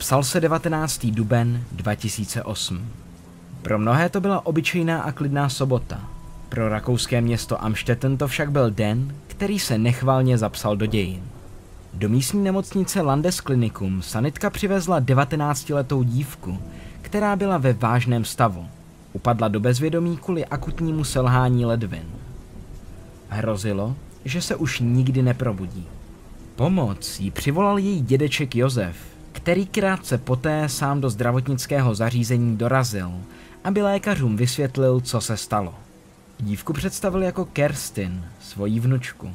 Psal se 19. duben 2008. Pro mnohé to byla obyčejná a klidná sobota. Pro rakouské město Amstetten to však byl den, který se nechválně zapsal do dějin. Do místní nemocnice Landesklinikum sanitka přivezla 19-letou dívku, která byla ve vážném stavu. Upadla do bezvědomí kvůli akutnímu selhání ledvin. Hrozilo, že se už nikdy neprobudí. Pomoc jí přivolal její dědeček Josef, který krátce poté sám do zdravotnického zařízení dorazil, aby lékařům vysvětlil, co se stalo. Dívku představil jako Kerstin, svoji vnučku.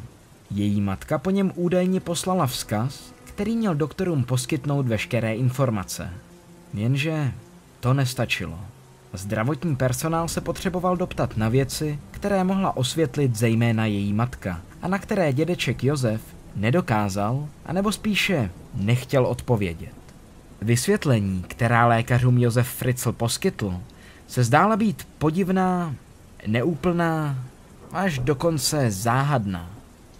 Její matka po něm údajně poslala vzkaz, který měl doktorům poskytnout veškeré informace. Jenže to nestačilo. Zdravotní personál se potřeboval doptat na věci, které mohla osvětlit zejména její matka a na které dědeček Josef Nedokázal, anebo spíše nechtěl odpovědět. Vysvětlení, která lékařům Josef Fritzl poskytl, se zdála být podivná, neúplná, až dokonce záhadná.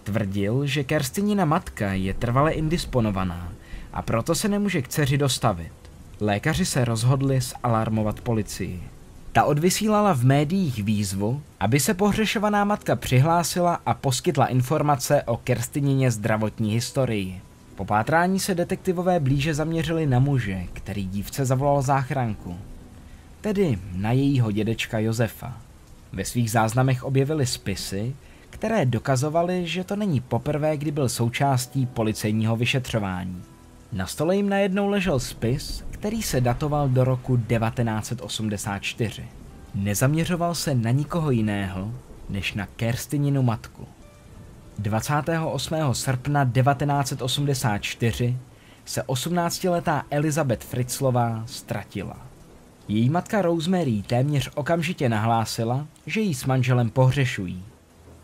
Tvrdil, že Kerstinina matka je trvale indisponovaná a proto se nemůže k dceři dostavit. Lékaři se rozhodli zalarmovat policii. Ta odvysílala v médiích výzvu, aby se pohřešovaná matka přihlásila a poskytla informace o Kerstinině zdravotní historii. Po pátrání se detektivové blíže zaměřili na muže, který dívce zavolal záchranku. Tedy na jejího dědečka Josefa. Ve svých záznamech objevili spisy, které dokazovaly, že to není poprvé, kdy byl součástí policejního vyšetřování. Na stole jim najednou ležel spis, který se datoval do roku 1984. Nezaměřoval se na nikoho jiného, než na Kerstininu matku. 28. srpna 1984 se 18-letá Elizabeth Fritzlová ztratila. Její matka Rosemary téměř okamžitě nahlásila, že jí s manželem pohřešují.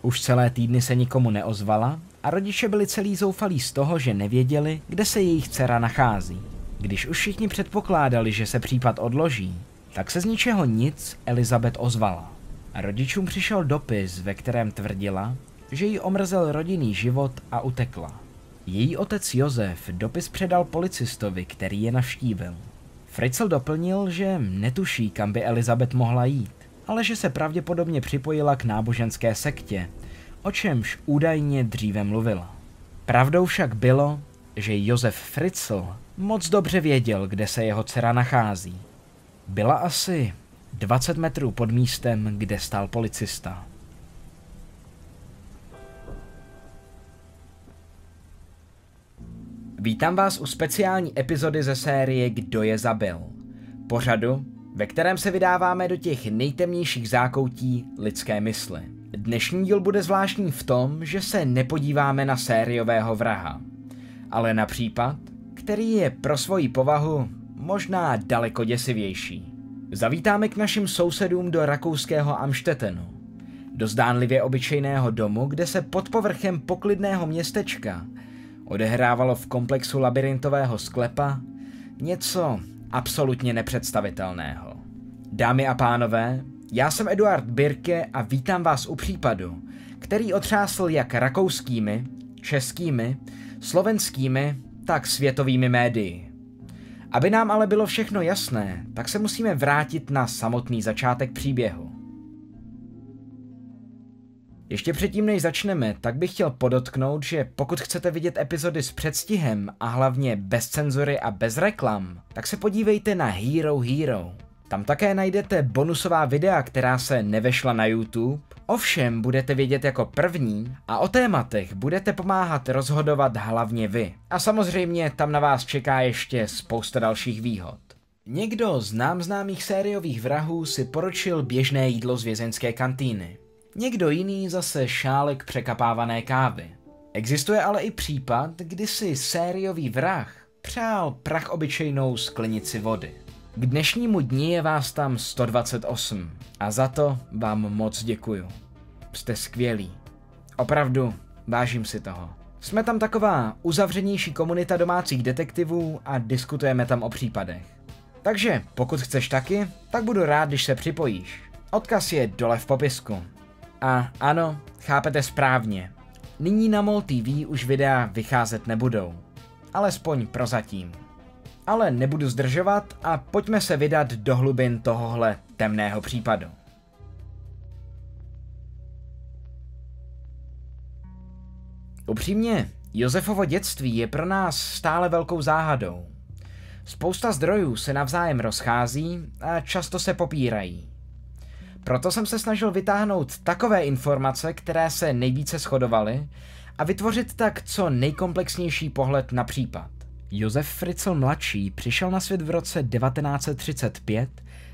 Už celé týdny se nikomu neozvala a rodiče byli celý zoufalí z toho, že nevěděli, kde se jejich dcera nachází. Když už všichni předpokládali, že se případ odloží, tak se z ničeho nic Elizabeth ozvala. A rodičům přišel dopis, ve kterém tvrdila, že jí omrzel rodinný život a utekla. Její otec Josef dopis předal policistovi, který je navštívil. Fritzl doplnil, že netuší, kam by Elizabeth mohla jít, ale že se pravděpodobně připojila k náboženské sektě, o čemž údajně dříve mluvila. Pravdou však bylo, že Josef Fritzl moc dobře věděl, kde se jeho dcera nachází. Byla asi 20 metrů pod místem, kde stál policista. Vítám vás u speciální epizody ze série Kdo je zabil? Pořadu, ve kterém se vydáváme do těch nejtemnějších zákoutí lidské mysli. Dnešní díl bude zvláštní v tom, že se nepodíváme na sériového vraha, ale na případ, který je pro svoji povahu možná daleko děsivější. Zavítáme k našim sousedům do rakouského Amštetenu, do zdánlivě obyčejného domu, kde se pod povrchem poklidného městečka odehrávalo v komplexu labirintového sklepa něco absolutně nepředstavitelného. Dámy a pánové, já jsem Eduard Birke a vítám vás u případu, který otřásl jak rakouskými, českými, slovenskými, tak světovými médii. Aby nám ale bylo všechno jasné, tak se musíme vrátit na samotný začátek příběhu. Ještě předtím, než začneme, tak bych chtěl podotknout, že pokud chcete vidět epizody s předstihem a hlavně bez cenzury a bez reklam, tak se podívejte na Hero Hero, tam také najdete bonusová videa, která se nevešla na YouTube, ovšem budete vědět jako první a o tématech budete pomáhat rozhodovat hlavně vy. A samozřejmě tam na vás čeká ještě spousta dalších výhod. Někdo z nám známých sériových vrahů si poročil běžné jídlo z vězeňské kantýny. Někdo jiný zase šálek překapávané kávy. Existuje ale i případ, kdy si sériový vrah přál prach obyčejnou sklenici vody. K dnešnímu dni je vás tam 128 a za to vám moc děkuju. Jste skvělí. Opravdu, vážím si toho. Jsme tam taková uzavřenější komunita domácích detektivů a diskutujeme tam o případech. Takže pokud chceš taky, tak budu rád, když se připojíš. Odkaz je dole v popisku. A ano, chápete správně. Nyní na MOL TV už videa vycházet nebudou. Alespoň prozatím ale nebudu zdržovat a pojďme se vydat do hlubin tohohle temného případu. Upřímně, Josefovo dětství je pro nás stále velkou záhadou. Spousta zdrojů se navzájem rozchází a často se popírají. Proto jsem se snažil vytáhnout takové informace, které se nejvíce shodovaly, a vytvořit tak co nejkomplexnější pohled na případ. Josef Fritzl mladší přišel na svět v roce 1935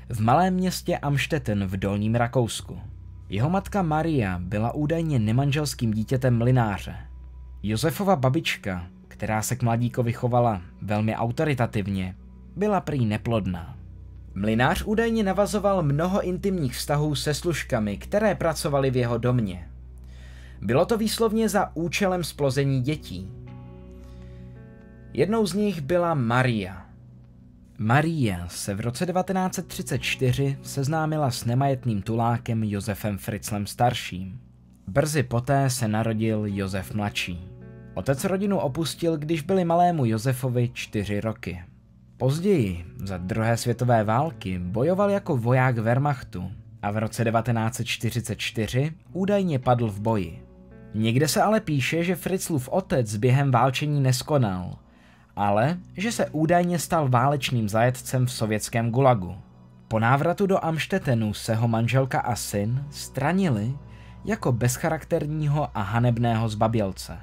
v malém městě Amstetten v Dolním Rakousku. Jeho matka Maria byla údajně nemanželským dítětem mlináře. Josefova babička, která se k mladíkovi chovala velmi autoritativně, byla prý neplodná. Mlinář údajně navazoval mnoho intimních vztahů se služkami, které pracovaly v jeho domě. Bylo to výslovně za účelem splození dětí – Jednou z nich byla Maria. Maria se v roce 1934 seznámila s nemajetným tulákem Josefem Fritzlem starším. Brzy poté se narodil Josef mladší. Otec rodinu opustil, když byli malému Josefovi čtyři roky. Později, za druhé světové války, bojoval jako voják Wehrmachtu a v roce 1944 údajně padl v boji. Někde se ale píše, že Fritzlův otec během válčení neskonal ale že se údajně stal válečným zajetcem v sovětském gulagu. Po návratu do Amštetenu se ho manželka a syn stranili jako bezcharakterního a hanebného zbabělce.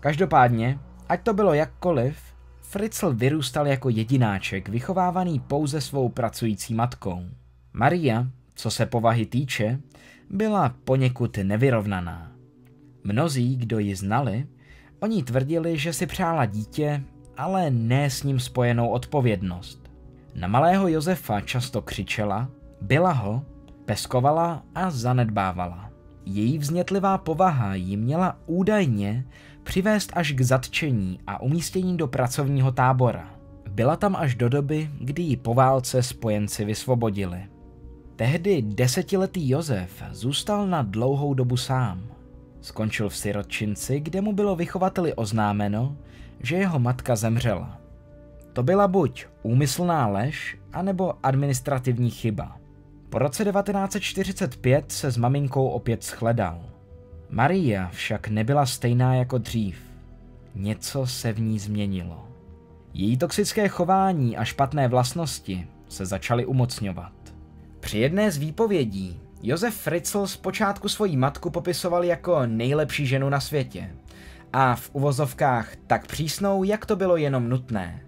Každopádně, ať to bylo jakkoliv, Fritzl vyrůstal jako jedináček, vychovávaný pouze svou pracující matkou. Maria, co se povahy týče, byla poněkud nevyrovnaná. Mnozí, kdo ji znali, oni tvrdili, že si přála dítě ale ne s ním spojenou odpovědnost. Na malého Josefa často křičela, byla ho, peskovala a zanedbávala. Její vznětlivá povaha ji měla údajně přivést až k zatčení a umístění do pracovního tábora. Byla tam až do doby, kdy ji po válce spojenci vysvobodili. Tehdy desetiletý Josef zůstal na dlouhou dobu sám. Skončil v sirotčinci, kde mu bylo vychovateli oznámeno, že jeho matka zemřela. To byla buď úmyslná lež, anebo administrativní chyba. Po roce 1945 se s maminkou opět shledal. Maria však nebyla stejná jako dřív. Něco se v ní změnilo. Její toxické chování a špatné vlastnosti se začaly umocňovat. Při jedné z výpovědí Josef Fritzl zpočátku svoji matku popisoval jako nejlepší ženu na světě a v uvozovkách tak přísnou, jak to bylo jenom nutné.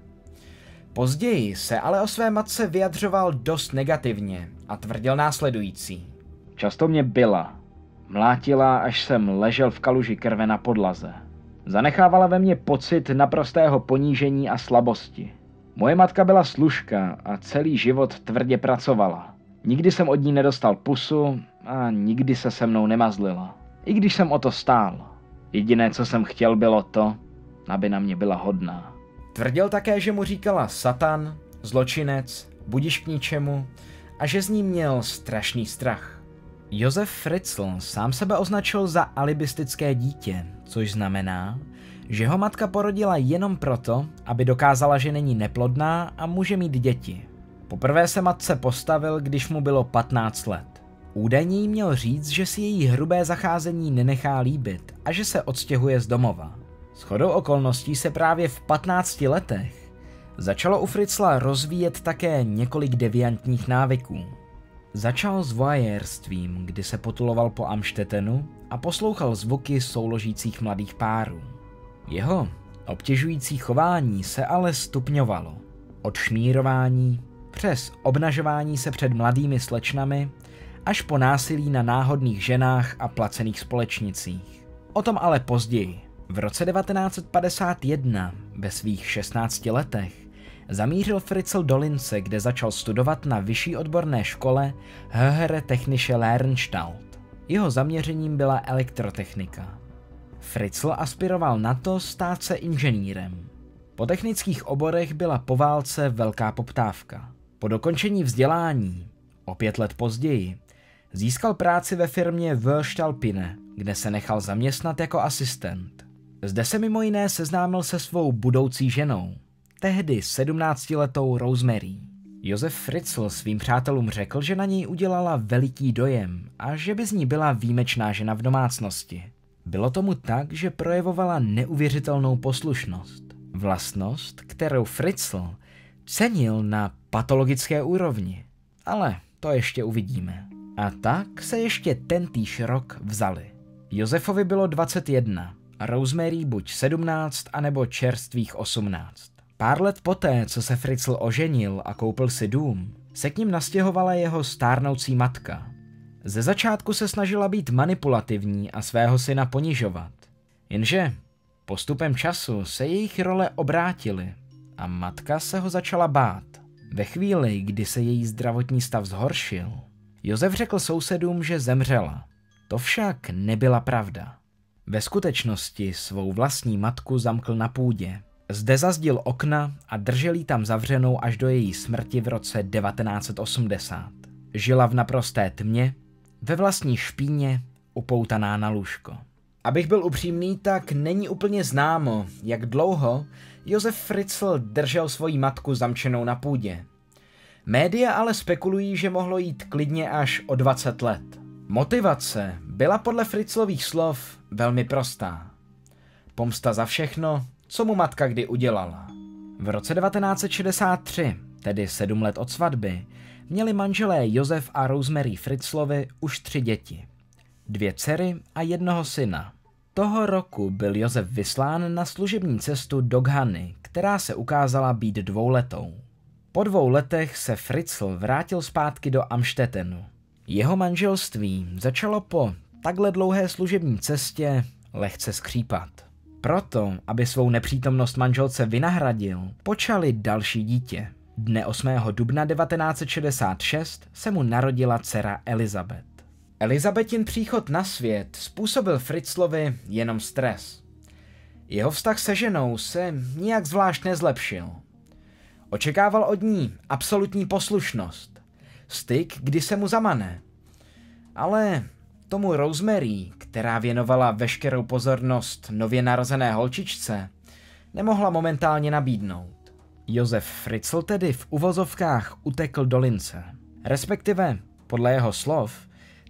Později se ale o své matce vyjadřoval dost negativně a tvrdil následující. Často mě byla. Mlátila, až jsem ležel v kaluži krve na podlaze. Zanechávala ve mně pocit naprostého ponížení a slabosti. Moje matka byla služka a celý život tvrdě pracovala. Nikdy jsem od ní nedostal pusu a nikdy se se mnou nemazlila. I když jsem o to stál. Jediné, co jsem chtěl, bylo to, aby na mě byla hodná. Tvrdil také, že mu říkala Satan, zločinec, budiš k ničemu a že z ní měl strašný strach. Josef Fritzl sám sebe označil za alibistické dítě, což znamená, že ho matka porodila jenom proto, aby dokázala, že není neplodná a může mít děti. Poprvé se matce postavil, když mu bylo 15 let. Údajně jí měl říct, že si její hrubé zacházení nenechá líbit a že se odstěhuje z domova. chodou okolností se právě v 15 letech začalo u Fritzla rozvíjet také několik deviantních návyků. Začal s voajérstvím, kdy se potuloval po Amštetenu a poslouchal zvuky souložících mladých párů. Jeho obtěžující chování se ale stupňovalo. Od šmírování přes obnažování se před mladými slečnami až po násilí na náhodných ženách a placených společnicích. O tom ale později. V roce 1951, ve svých 16 letech, zamířil Fritzl do Lince, kde začal studovat na vyšší odborné škole Höhere Technische Lernstalt. Jeho zaměřením byla elektrotechnika. Fritzl aspiroval na to stát se inženýrem. Po technických oborech byla po válce velká poptávka. Po dokončení vzdělání, o pět let později, Získal práci ve firmě Völštalpine, kde se nechal zaměstnat jako asistent. Zde se mimo jiné seznámil se svou budoucí ženou, tehdy 17-letou Rosemary. Josef Fritzl svým přátelům řekl, že na něj udělala veliký dojem a že by z ní byla výjimečná žena v domácnosti. Bylo tomu tak, že projevovala neuvěřitelnou poslušnost. Vlastnost, kterou Fritzl cenil na patologické úrovni. Ale to ještě uvidíme. A tak se ještě tentýž rok vzali. Josefovi bylo 21, Rosemary buď 17, anebo čerstvých 18. Pár let poté, co se Fritzl oženil a koupil si dům, se k ním nastěhovala jeho stárnoucí matka. Ze začátku se snažila být manipulativní a svého syna ponižovat. Jenže postupem času se jejich role obrátily a matka se ho začala bát. Ve chvíli, kdy se její zdravotní stav zhoršil, Josef řekl sousedům, že zemřela. To však nebyla pravda. Ve skutečnosti svou vlastní matku zamkl na půdě. Zde zazdil okna a držel ji tam zavřenou až do její smrti v roce 1980. Žila v naprosté tmě, ve vlastní špíně, upoutaná na lůžko. Abych byl upřímný, tak není úplně známo, jak dlouho Josef Fritzl držel svoji matku zamčenou na půdě. Média ale spekulují, že mohlo jít klidně až o 20 let. Motivace byla podle Fritzlových slov velmi prostá. Pomsta za všechno, co mu matka kdy udělala. V roce 1963, tedy sedm let od svatby, měli manželé Josef a Rosemary Fritzlovi už tři děti. Dvě dcery a jednoho syna. Toho roku byl Josef vyslán na služební cestu do Ghany, která se ukázala být dvouletou. Po dvou letech se Fritzl vrátil zpátky do Amštetenu. Jeho manželství začalo po takhle dlouhé služební cestě lehce skřípat. Proto, aby svou nepřítomnost manželce vynahradil, počali další dítě. Dne 8. dubna 1966 se mu narodila dcera Elizabeth. Elizabetin příchod na svět způsobil Fritzlovi jenom stres. Jeho vztah se ženou se nijak zvlášť nezlepšil. Očekával od ní absolutní poslušnost, styk, kdy se mu zamane. Ale tomu Rosemary, která věnovala veškerou pozornost nově narozené holčičce, nemohla momentálně nabídnout. Josef Fritzl tedy v uvozovkách utekl do Lince. Respektive, podle jeho slov,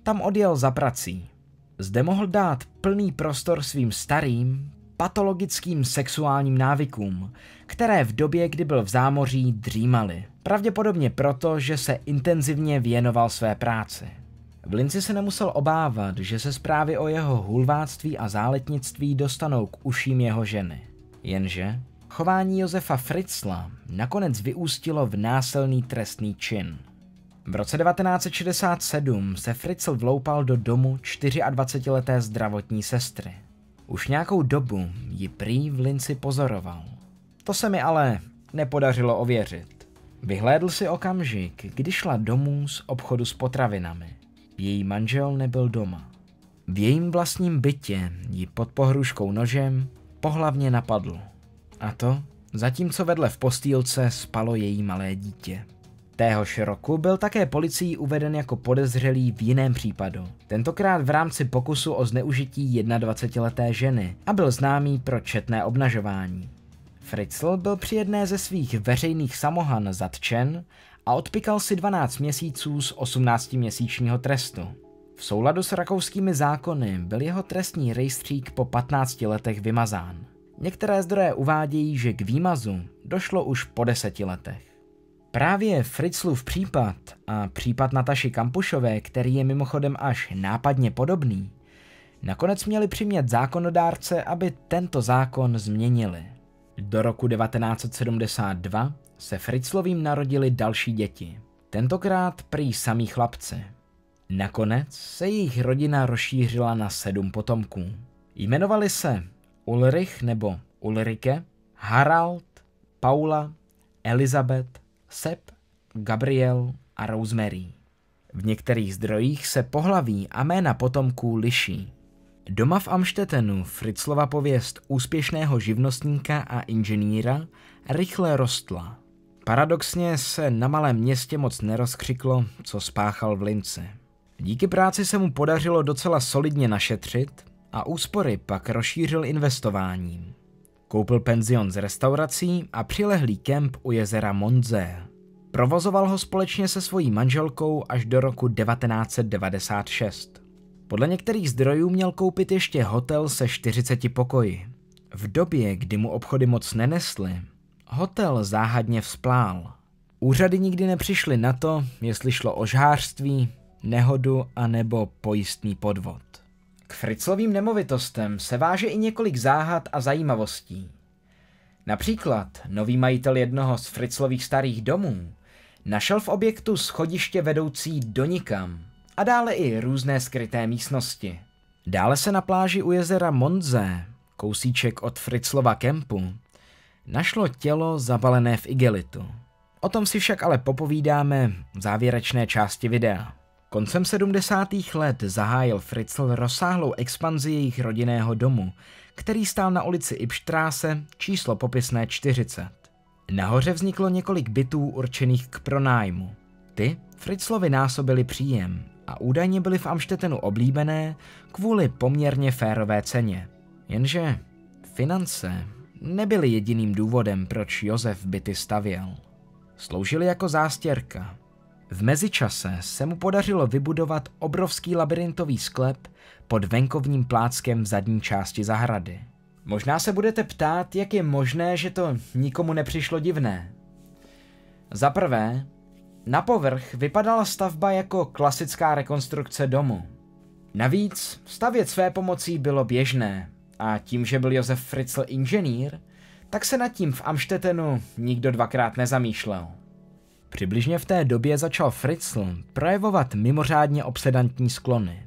tam odjel za prací. Zde mohl dát plný prostor svým starým, patologickým sexuálním návykům, které v době, kdy byl v zámoří, dřímaly. Pravděpodobně proto, že se intenzivně věnoval své práci. V Linci se nemusel obávat, že se zprávy o jeho hulváctví a záletnictví dostanou k uším jeho ženy. Jenže chování Josefa Fritzla nakonec vyústilo v násilný trestný čin. V roce 1967 se Fritzl vloupal do domu 24-leté zdravotní sestry. Už nějakou dobu ji prý v Linci pozoroval. To se mi ale nepodařilo ověřit. Vyhlédl si okamžik, kdy šla domů z obchodu s potravinami. Její manžel nebyl doma. V jejím vlastním bytě ji pod pohruškou nožem pohlavně napadl. A to, zatímco vedle v postýlce spalo její malé dítě. Téhož roku byl také policií uveden jako podezřelý v jiném případu, tentokrát v rámci pokusu o zneužití 21-leté ženy a byl známý pro četné obnažování. Fritzl byl při jedné ze svých veřejných samohan zatčen a odpikal si 12 měsíců z 18-měsíčního trestu. V souladu s rakouskými zákony byl jeho trestní rejstřík po 15 letech vymazán. Některé zdroje uvádějí, že k výmazu došlo už po deseti letech. Právě Fritzlův případ a případ Nataši Kampušové, který je mimochodem až nápadně podobný, nakonec měli přimět zákonodárce, aby tento zákon změnili. Do roku 1972 se Fritzlovým narodili další děti, tentokrát prý samý chlapci. Nakonec se jejich rodina rozšířila na sedm potomků. Jmenovali se Ulrich nebo Ulrike, Harald, Paula, Elizabeth, Sepp, Gabriel a Rosemary. V některých zdrojích se pohlaví a jména potomků liší. Doma v Amštetenu Fritzlova pověst úspěšného živnostníka a inženýra rychle rostla. Paradoxně se na malém městě moc nerozkřiklo, co spáchal v Lince. Díky práci se mu podařilo docela solidně našetřit a úspory pak rozšířil investováním. Koupil penzion s restaurací a přilehlý kemp u jezera Monze. Provozoval ho společně se svojí manželkou až do roku 1996. Podle některých zdrojů měl koupit ještě hotel se 40 pokoji. V době, kdy mu obchody moc nenesly, hotel záhadně vzplál. Úřady nikdy nepřišly na to, jestli šlo o žhářství, nehodu a nebo pojistný podvod. K Fritzlovým nemovitostem se váže i několik záhad a zajímavostí. Například nový majitel jednoho z Fritzlových starých domů našel v objektu schodiště vedoucí do nikam – a dále i různé skryté místnosti. Dále se na pláži u jezera Monze, kousíček od Fritzlova kempu, našlo tělo zabalené v igelitu. O tom si však ale popovídáme v závěrečné části videa. Koncem 70. let zahájil Fritzl rozsáhlou expanzi jejich rodinného domu, který stál na ulici Ibštráse číslo popisné 40. Nahoře vzniklo několik bytů určených k pronájmu. Ty Fritzlovi násobili příjem a údajně byly v Amštetenu oblíbené kvůli poměrně férové ceně. Jenže finance nebyly jediným důvodem, proč Josef byty stavěl. Sloužily jako zástěrka. V mezičase se mu podařilo vybudovat obrovský labirintový sklep pod venkovním pláckem v zadní části zahrady. Možná se budete ptát, jak je možné, že to nikomu nepřišlo divné. Za prvé, na povrch vypadala stavba jako klasická rekonstrukce domu. Navíc stavět své pomocí bylo běžné a tím, že byl Josef Fritzl inženýr, tak se nad tím v Amštetenu nikdo dvakrát nezamýšlel. Přibližně v té době začal Fritzl projevovat mimořádně obsedantní sklony.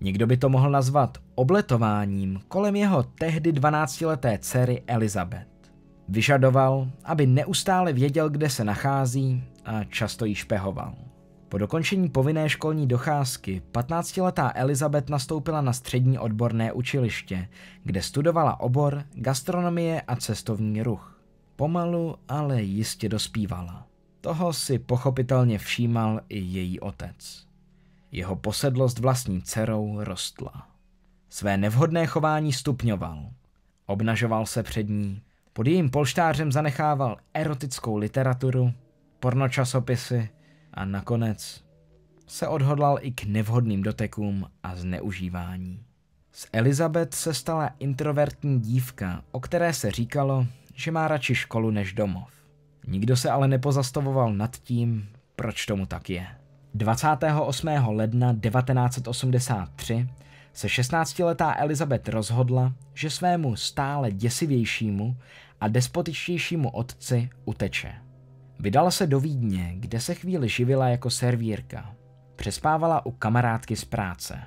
Někdo by to mohl nazvat obletováním kolem jeho tehdy 12-leté dcery Elizabeth. Vyžadoval, aby neustále věděl, kde se nachází a často ji špehoval. Po dokončení povinné školní docházky 15-letá Elizabeth nastoupila na střední odborné učiliště, kde studovala obor gastronomie a cestovní ruch. Pomalu, ale jistě dospívala. Toho si pochopitelně všímal i její otec. Jeho posedlost vlastní dcerou rostla. Své nevhodné chování stupňoval. Obnažoval se před ní, pod jejím polštářem zanechával erotickou literaturu pornočasopisy a nakonec se odhodlal i k nevhodným dotekům a zneužívání. Z Elizabeth se stala introvertní dívka, o které se říkalo, že má radši školu než domov. Nikdo se ale nepozastavoval nad tím, proč tomu tak je. 28. ledna 1983 se 16-letá Elizabeth rozhodla, že svému stále děsivějšímu a despotičtějšímu otci uteče. Vydala se do Vídně, kde se chvíli živila jako servírka. Přespávala u kamarádky z práce.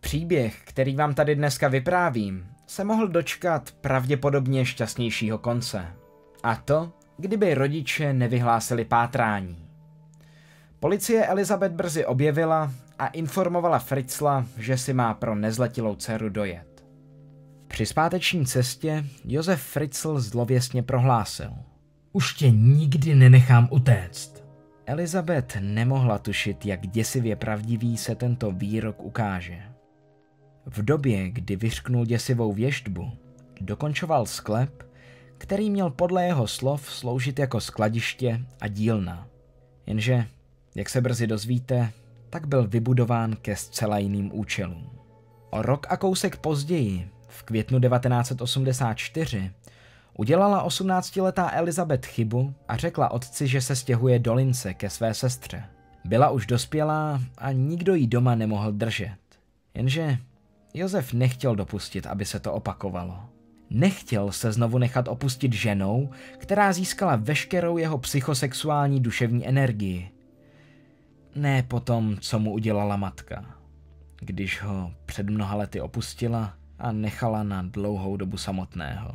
Příběh, který vám tady dneska vyprávím, se mohl dočkat pravděpodobně šťastnějšího konce. A to, kdyby rodiče nevyhlásili pátrání. Policie Elizabeth brzy objevila a informovala Fritzla, že si má pro nezletilou dceru dojet. Při zpáteční cestě Josef Fritzl zlověstně prohlásil – už tě nikdy nenechám utéct. Elizabeth nemohla tušit, jak děsivě pravdivý se tento výrok ukáže. V době, kdy vyřknul děsivou věštbu, dokončoval sklep, který měl podle jeho slov sloužit jako skladiště a dílna. Jenže, jak se brzy dozvíte, tak byl vybudován ke zcela jiným účelům. O rok a kousek později, v květnu 1984, Udělala 18-letá Elizabeth chybu a řekla otci, že se stěhuje do Lince ke své sestře. Byla už dospělá a nikdo ji doma nemohl držet. Jenže Josef nechtěl dopustit, aby se to opakovalo. Nechtěl se znovu nechat opustit ženou, která získala veškerou jeho psychosexuální duševní energii. Ne po tom, co mu udělala matka. Když ho před mnoha lety opustila a nechala na dlouhou dobu samotného.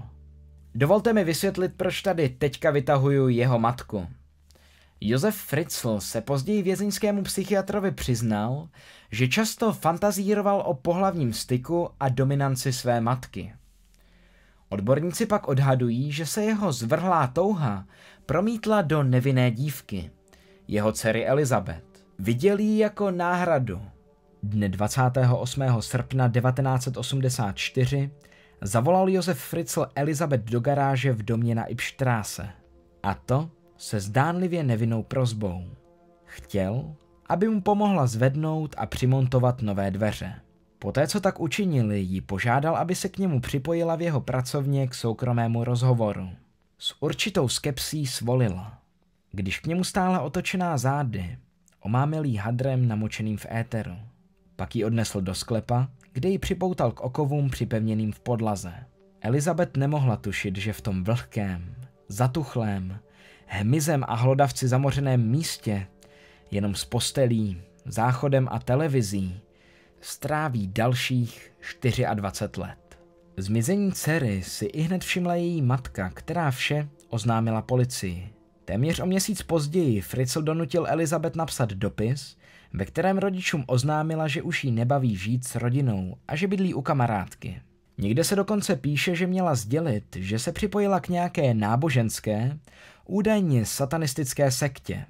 Dovolte mi vysvětlit, proč tady teďka vytahuju jeho matku. Josef Fritzl se později vězeňskému psychiatrovi přiznal, že často fantazíroval o pohlavním styku a dominanci své matky. Odborníci pak odhadují, že se jeho zvrhlá touha promítla do nevinné dívky, jeho dcery Elizabeth. Viděl ji jako náhradu. Dne 28. srpna 1984 Zavolal Josef Fritzl Elizabeth do garáže v domě na Ipštráse. A to se zdánlivě nevinnou prozbou. Chtěl, aby mu pomohla zvednout a přimontovat nové dveře. Poté, co tak učinili, ji požádal, aby se k němu připojila v jeho pracovně k soukromému rozhovoru. S určitou skepsí svolila. Když k němu stála otočená zády, omámil jí hadrem namočeným v éteru. Pak ji odnesl do sklepa kde ji připoutal k okovům připevněným v podlaze. Elizabeth nemohla tušit, že v tom vlhkém, zatuchlém, hmyzem a hlodavci zamořeném místě, jenom s postelí, záchodem a televizí, stráví dalších 24 let. Zmizení dcery si i hned všimla její matka, která vše oznámila policii. Téměř o měsíc později Fritzl donutil Elizabeth napsat dopis, ve kterém rodičům oznámila, že už jí nebaví žít s rodinou a že bydlí u kamarádky. Někde se dokonce píše, že měla sdělit, že se připojila k nějaké náboženské, údajně satanistické sektě.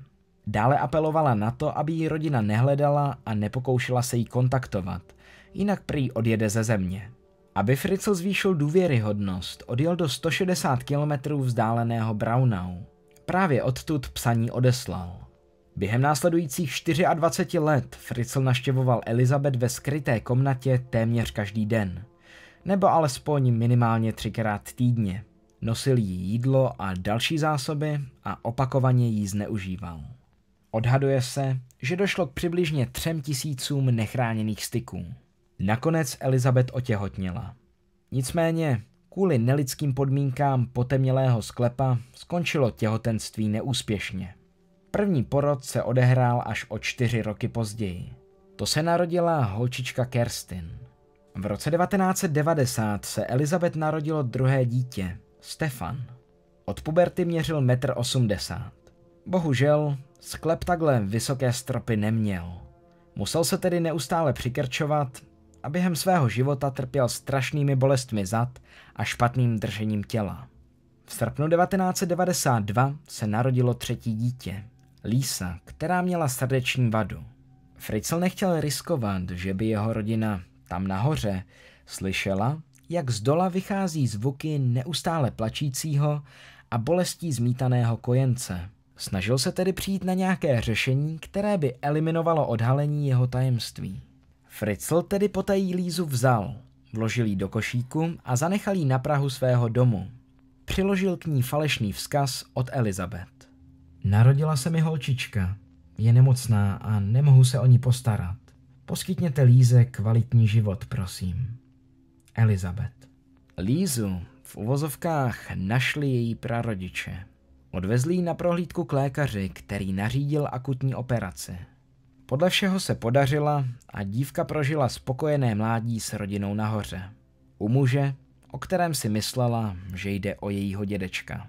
Dále apelovala na to, aby ji rodina nehledala a nepokoušela se jí kontaktovat, jinak prý odjede ze země. Aby Fritzl zvýšil důvěryhodnost, odjel do 160 km vzdáleného Braunau. Právě odtud psaní odeslal. Během následujících 24 let Fritzl naštěvoval Elizabeth ve skryté komnatě téměř každý den. Nebo alespoň minimálně třikrát týdně. Nosil jí jídlo a další zásoby a opakovaně jí zneužíval. Odhaduje se, že došlo k přibližně třem tisícům nechráněných styků. Nakonec Elizabeth otěhotněla. Nicméně, kvůli nelidským podmínkám potemnělého sklepa skončilo těhotenství neúspěšně. První porod se odehrál až o čtyři roky později. To se narodila holčička Kerstin. V roce 1990 se Elizabeth narodilo druhé dítě, Stefan. Od puberty měřil 1,80 m. Bohužel, sklep takhle vysoké stropy neměl. Musel se tedy neustále přikrčovat a během svého života trpěl strašnými bolestmi zad a špatným držením těla. V srpnu 1992 se narodilo třetí dítě, Lísa, která měla srdeční vadu. Fritzl nechtěl riskovat, že by jeho rodina tam nahoře slyšela, jak z dola vychází zvuky neustále plačícího a bolestí zmítaného kojence. Snažil se tedy přijít na nějaké řešení, které by eliminovalo odhalení jeho tajemství. Fritzl tedy potají Lízu vzal, vložil ji do košíku a zanechal ji na Prahu svého domu. Přiložil k ní falešný vzkaz od Elizabeth. Narodila se mi holčička. Je nemocná a nemohu se o ní postarat. Poskytněte Líze kvalitní život, prosím. Elizabeth. Lízu v uvozovkách našli její prarodiče. Odvezli ji na prohlídku k lékaři, který nařídil akutní operaci. Podle všeho se podařila a dívka prožila spokojené mládí s rodinou nahoře. U muže, o kterém si myslela, že jde o jejího dědečka.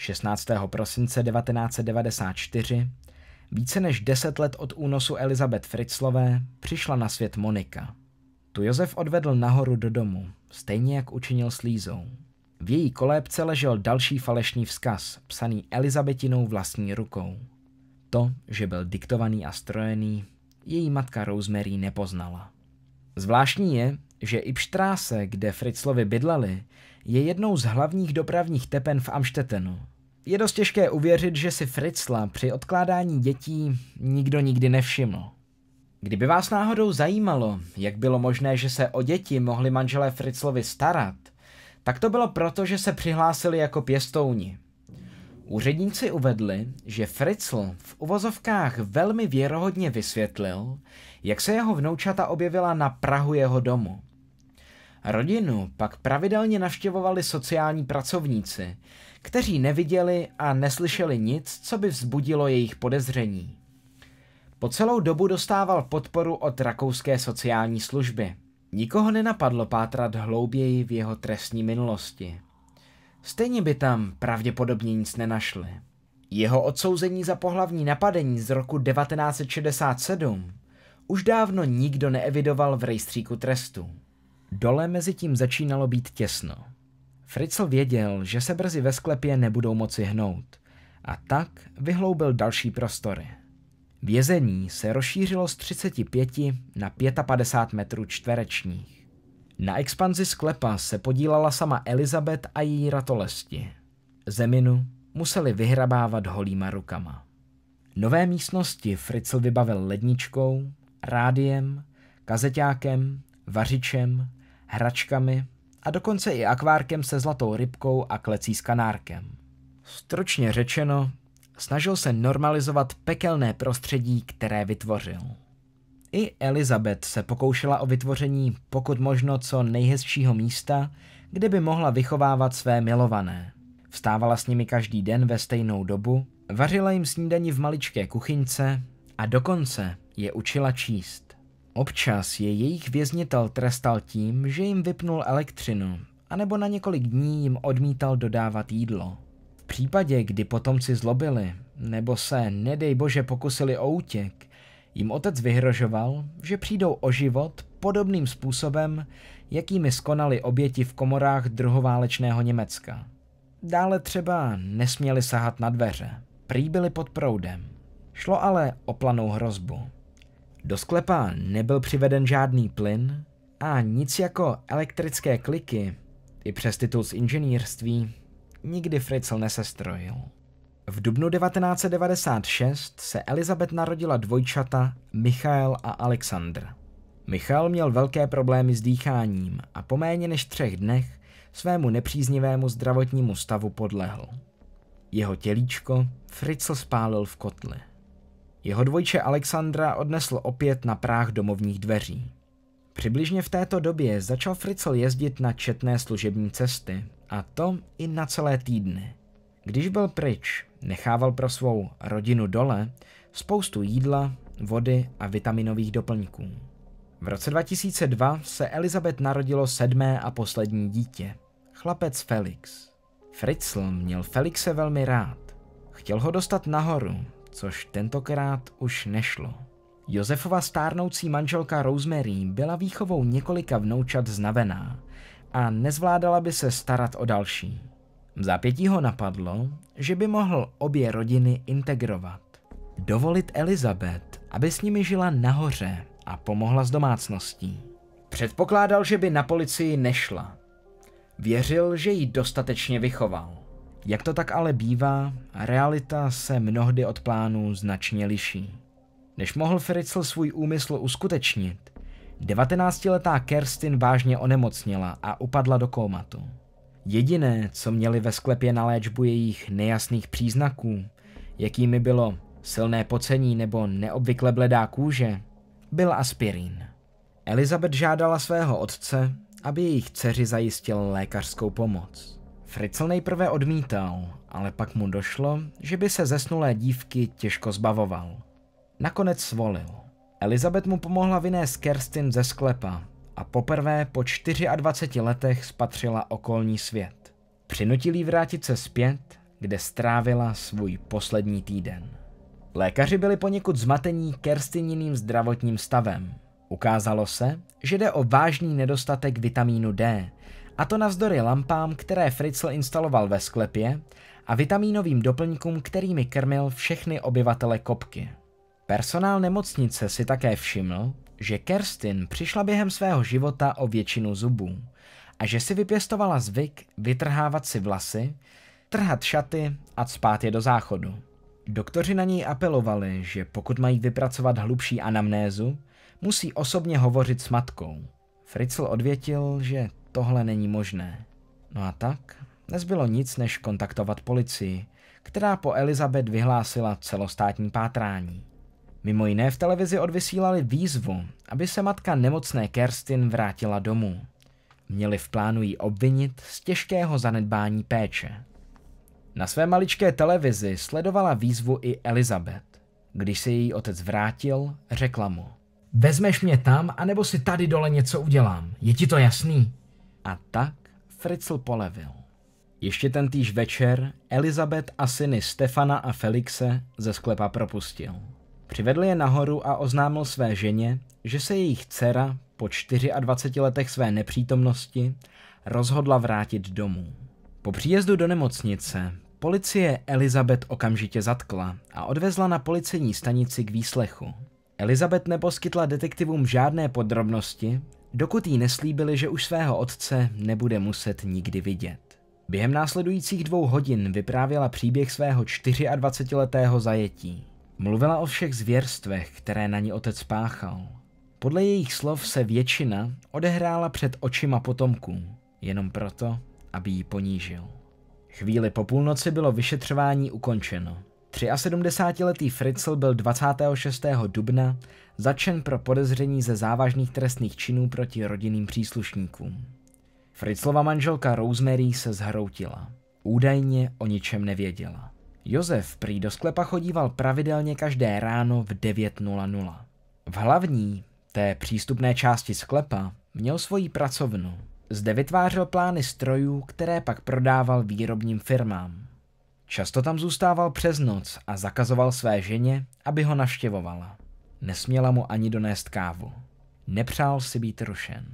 16. prosince 1994, více než deset let od únosu Elizabeth Fritzlové, přišla na svět Monika. Tu Josef odvedl nahoru do domu, stejně jak učinil s Lízou. V její kolébce ležel další falešný vzkaz, psaný Elizabetinou vlastní rukou. To, že byl diktovaný a strojený, její matka Rosemary nepoznala. Zvláštní je, že i Ipštráse, kde Fritzlovi bydleli, je jednou z hlavních dopravních tepen v Amštetenu. Je dost těžké uvěřit, že si Fritzla při odkládání dětí nikdo nikdy nevšiml. Kdyby vás náhodou zajímalo, jak bylo možné, že se o děti mohli manželé Fritzlovi starat, tak to bylo proto, že se přihlásili jako pěstouni. Úředníci uvedli, že Fritzl v uvozovkách velmi věrohodně vysvětlil, jak se jeho vnoučata objevila na Prahu jeho domu. Rodinu pak pravidelně navštěvovali sociální pracovníci, kteří neviděli a neslyšeli nic, co by vzbudilo jejich podezření. Po celou dobu dostával podporu od rakouské sociální služby. Nikoho nenapadlo pátrat hlouběji v jeho trestní minulosti. Stejně by tam pravděpodobně nic nenašli. Jeho odsouzení za pohlavní napadení z roku 1967 už dávno nikdo neevidoval v rejstříku trestů. Dole mezi tím začínalo být těsno. Fritzl věděl, že se brzy ve sklepě nebudou moci hnout a tak vyhloubil další prostory. Vězení se rozšířilo z 35 na 55 metrů čtverečních. Na expanzi sklepa se podílala sama Elizabeth a její ratolesti. Zeminu museli vyhrabávat holýma rukama. Nové místnosti Fritzl vybavil ledničkou, rádiem, kazeťákem, vařičem, hračkami a dokonce i akvárkem se zlatou rybkou a klecí s kanárkem. Stročně řečeno, snažil se normalizovat pekelné prostředí, které vytvořil. I Elizabeth se pokoušela o vytvoření pokud možno co nejhezčího místa, kde by mohla vychovávat své milované. Vstávala s nimi každý den ve stejnou dobu, vařila jim snídani v maličké kuchyňce a dokonce je učila číst. Občas je jejich věznitel trestal tím, že jim vypnul elektřinu, anebo na několik dní jim odmítal dodávat jídlo. V případě, kdy potomci zlobili, nebo se, nedej bože, pokusili o útěk, jim otec vyhrožoval, že přijdou o život podobným způsobem, jakými skonali oběti v komorách druhoválečného Německa. Dále třeba nesměli sahat na dveře, prý byli pod proudem. Šlo ale o planou hrozbu. Do sklepa nebyl přiveden žádný plyn a nic jako elektrické kliky, i přes titul z inženýrství, nikdy Fritzl nesestrojil. V dubnu 1996 se Elizabeth narodila dvojčata Michael a Alexandr. Michal měl velké problémy s dýcháním a po méně než třech dnech svému nepříznivému zdravotnímu stavu podlehl. Jeho tělíčko Fritzl spálil v kotli. Jeho dvojče Alexandra odnesl opět na práh domovních dveří. Přibližně v této době začal Fritzl jezdit na četné služební cesty, a to i na celé týdny. Když byl pryč, nechával pro svou rodinu dole spoustu jídla, vody a vitaminových doplňků. V roce 2002 se Elizabeth narodilo sedmé a poslední dítě, chlapec Felix. Fritzl měl Felixe velmi rád. Chtěl ho dostat nahoru, což tentokrát už nešlo. Josefova stárnoucí manželka Rosemary byla výchovou několika vnoučat znavená a nezvládala by se starat o další. Zápětí ho napadlo, že by mohl obě rodiny integrovat. Dovolit Elizabeth, aby s nimi žila nahoře a pomohla s domácností. Předpokládal, že by na policii nešla. Věřil, že ji dostatečně vychoval. Jak to tak ale bývá, realita se mnohdy od plánů značně liší. Než mohl Fritzl svůj úmysl uskutečnit, 19-letá Kerstin vážně onemocněla a upadla do kómatu. Jediné, co měli ve sklepě na léčbu jejich nejasných příznaků, jakými bylo silné pocení nebo neobvykle bledá kůže, byl aspirín. Elizabeth žádala svého otce, aby jejich dceři zajistil lékařskou pomoc. Fritzl nejprve odmítal, ale pak mu došlo, že by se zesnulé dívky těžko zbavoval. Nakonec svolil. Elizabeth mu pomohla vynést Kerstin ze sklepa a poprvé po 24 letech spatřila okolní svět. Přinutil jí vrátit se zpět, kde strávila svůj poslední týden. Lékaři byli poněkud zmatení Kerstininým zdravotním stavem. Ukázalo se, že jde o vážný nedostatek vitamínu D, a to navzdory lampám, které Fritzl instaloval ve sklepě a vitamínovým doplňkům, kterými krmil všechny obyvatele kopky. Personál nemocnice si také všiml, že Kerstin přišla během svého života o většinu zubů a že si vypěstovala zvyk vytrhávat si vlasy, trhat šaty a spát je do záchodu. Doktoři na něj apelovali, že pokud mají vypracovat hlubší anamnézu, musí osobně hovořit s matkou. Fritzl odvětil, že Tohle není možné. No a tak? Nezbylo nic, než kontaktovat policii, která po Elizabeth vyhlásila celostátní pátrání. Mimo jiné v televizi odvysílali výzvu, aby se matka nemocné Kerstin vrátila domů. Měli v plánu ji obvinit z těžkého zanedbání péče. Na své maličké televizi sledovala výzvu i Elizabeth. Když se její otec vrátil, řekla mu. Vezmeš mě tam, anebo si tady dole něco udělám. Je ti to jasný? A tak Fritzl polevil. Ještě ten týž večer Elizabeth a syny Stefana a Felixe ze sklepa propustil. Přivedl je nahoru a oznámil své ženě, že se jejich dcera po 24 letech své nepřítomnosti rozhodla vrátit domů. Po příjezdu do nemocnice policie Elizabeth okamžitě zatkla a odvezla na policejní stanici k výslechu. Elizabeth neposkytla detektivům žádné podrobnosti dokud jí neslíbili, že už svého otce nebude muset nikdy vidět. Během následujících dvou hodin vyprávěla příběh svého 24-letého zajetí. Mluvila o všech zvěrstvech, které na ní otec páchal. Podle jejich slov se většina odehrála před očima potomků, jenom proto, aby ji ponížil. Chvíli po půlnoci bylo vyšetřování ukončeno. 73-letý Fritzl byl 26. dubna začen pro podezření ze závažných trestných činů proti rodinným příslušníkům. Fritzlova manželka Rosemary se zhroutila. Údajně o ničem nevěděla. Josef prý do sklepa chodíval pravidelně každé ráno v 9.00. V hlavní, té přístupné části sklepa, měl svoji pracovnu. Zde vytvářel plány strojů, které pak prodával výrobním firmám. Často tam zůstával přes noc a zakazoval své ženě, aby ho navštěvovala. Nesměla mu ani donést kávu. Nepřál si být rušen.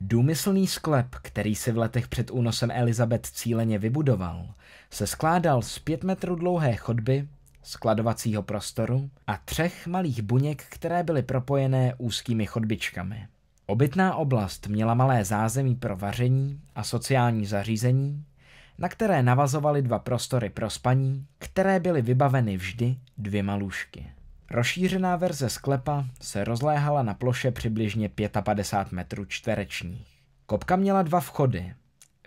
Důmyslný sklep, který si v letech před únosem Elizabeth cíleně vybudoval, se skládal z pět metrů dlouhé chodby, skladovacího prostoru a třech malých buněk, které byly propojené úzkými chodbičkami. Obytná oblast měla malé zázemí pro vaření a sociální zařízení, na které navazovaly dva prostory pro spaní, které byly vybaveny vždy dvěma lůžky. Rozšířená verze sklepa se rozléhala na ploše přibližně 55 metrů čtverečních. Kopka měla dva vchody,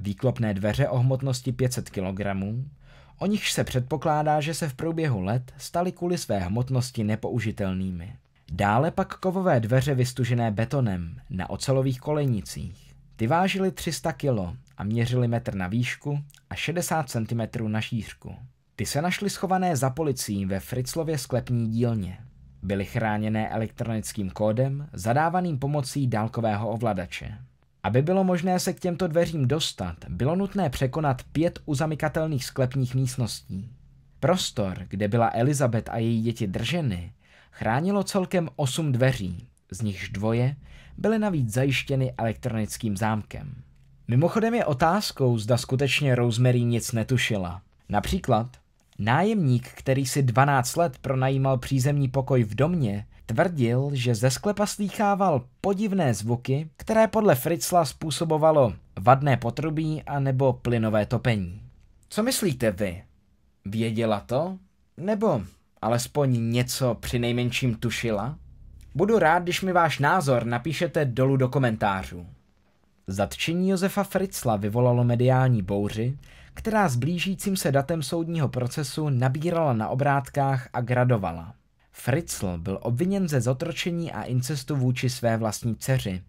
výklopné dveře o hmotnosti 500 kg, o nichž se předpokládá, že se v průběhu let staly kvůli své hmotnosti nepoužitelnými. Dále pak kovové dveře vystužené betonem na ocelových kolejnicích. Ty vážily 300 kilo a měřily metr na výšku a 60 cm na šířku. Ty se našly schované za policií ve Friclově sklepní dílně. Byly chráněné elektronickým kódem, zadávaným pomocí dálkového ovladače. Aby bylo možné se k těmto dveřím dostat, bylo nutné překonat pět uzamykatelných sklepních místností. Prostor, kde byla Elizabeth a její děti drženy, chránilo celkem osm dveří, z nichž dvoje byly navíc zajištěny elektronickým zámkem. Mimochodem je otázkou, zda skutečně Rosemary nic netušila. Například, nájemník, který si 12 let pronajímal přízemní pokoj v domě, tvrdil, že ze sklepa slýchával podivné zvuky, které podle Fritzla způsobovalo vadné potrubí a nebo plynové topení. Co myslíte vy? Věděla to? Nebo alespoň něco při nejmenším tušila? Budu rád, když mi váš názor napíšete dolů do komentářů. Zatčení Josefa Fritzla vyvolalo mediální bouři, která s blížícím se datem soudního procesu nabírala na obrátkách a gradovala. Fritzl byl obviněn ze zotročení a incestu vůči své vlastní dceři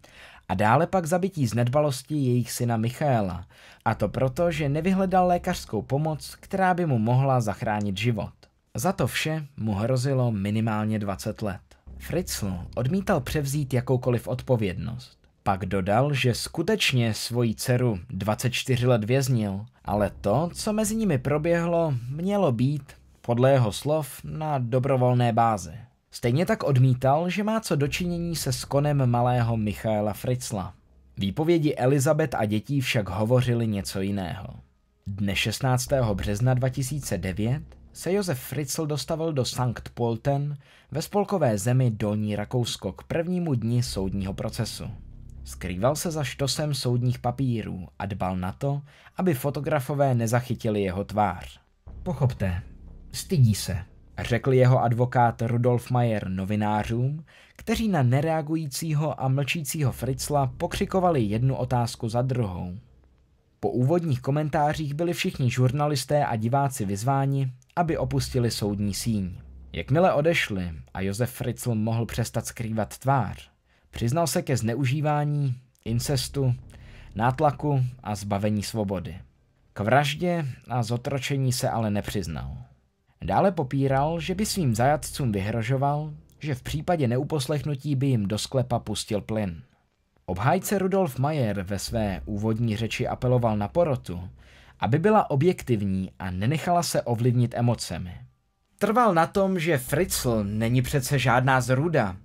a dále pak zabití z nedbalosti jejich syna Michaela, a to proto, že nevyhledal lékařskou pomoc, která by mu mohla zachránit život. Za to vše mu hrozilo minimálně 20 let. Fritzl odmítal převzít jakoukoliv odpovědnost. Pak dodal, že skutečně svoji dceru 24 let věznil, ale to, co mezi nimi proběhlo, mělo být, podle jeho slov, na dobrovolné bázi. Stejně tak odmítal, že má co dočinění se skonem malého Michaela Fritzla. Výpovědi Elizabeth a dětí však hovořily něco jiného. Dne 16. března 2009 se Josef Fritzl dostavil do Sankt Polten ve spolkové zemi Dolní Rakousko k prvnímu dni soudního procesu. Skrýval se za štosem soudních papírů a dbal na to, aby fotografové nezachytili jeho tvář. Pochopte, stydí se, řekl jeho advokát Rudolf Mayer novinářům, kteří na nereagujícího a mlčícího Fritzla pokřikovali jednu otázku za druhou. Po úvodních komentářích byli všichni žurnalisté a diváci vyzváni, aby opustili soudní síň. Jakmile odešli a Josef Fritzl mohl přestat skrývat tvář, přiznal se ke zneužívání, incestu, nátlaku a zbavení svobody. K vraždě a zotročení se ale nepřiznal. Dále popíral, že by svým zajatcům vyhrožoval, že v případě neuposlechnutí by jim do sklepa pustil plyn. Obhájce Rudolf Mayer ve své úvodní řeči apeloval na porotu, aby byla objektivní a nenechala se ovlivnit emocemi. Trval na tom, že Fritzl není přece žádná zruda